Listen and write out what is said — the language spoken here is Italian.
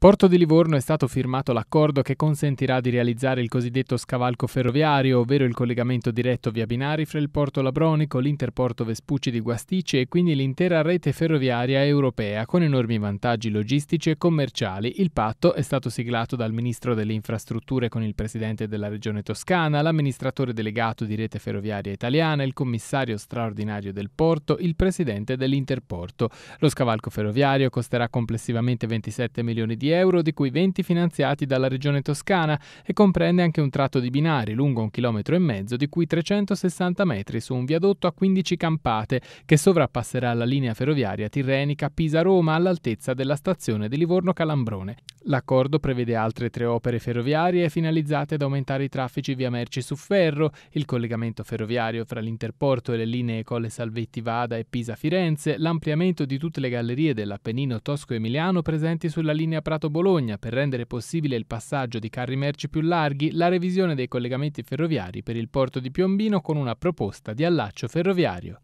Porto di Livorno è stato firmato l'accordo che consentirà di realizzare il cosiddetto scavalco ferroviario, ovvero il collegamento diretto via binari fra il porto labronico, l'interporto Vespucci di Guastice e quindi l'intera rete ferroviaria europea, con enormi vantaggi logistici e commerciali. Il patto è stato siglato dal ministro delle infrastrutture con il presidente della regione toscana, l'amministratore delegato di rete ferroviaria italiana, il commissario straordinario del porto, il presidente dell'interporto. Lo scavalco ferroviario costerà complessivamente 27 milioni di euro, di cui 20 finanziati dalla Regione Toscana e comprende anche un tratto di binari lungo un chilometro e mezzo, di cui 360 metri su un viadotto a 15 campate che sovrappasserà la linea ferroviaria tirrenica Pisa-Roma all'altezza della stazione di Livorno Calambrone. L'accordo prevede altre tre opere ferroviarie finalizzate ad aumentare i traffici via merci su ferro, il collegamento ferroviario fra l'interporto e le linee Colle Salvetti Vada e Pisa Firenze, l'ampliamento di tutte le gallerie dell'Appennino tosco-emiliano presenti sulla linea Prato-Bologna per rendere possibile il passaggio di carri merci più larghi, la revisione dei collegamenti ferroviari per il porto di Piombino con una proposta di allaccio ferroviario.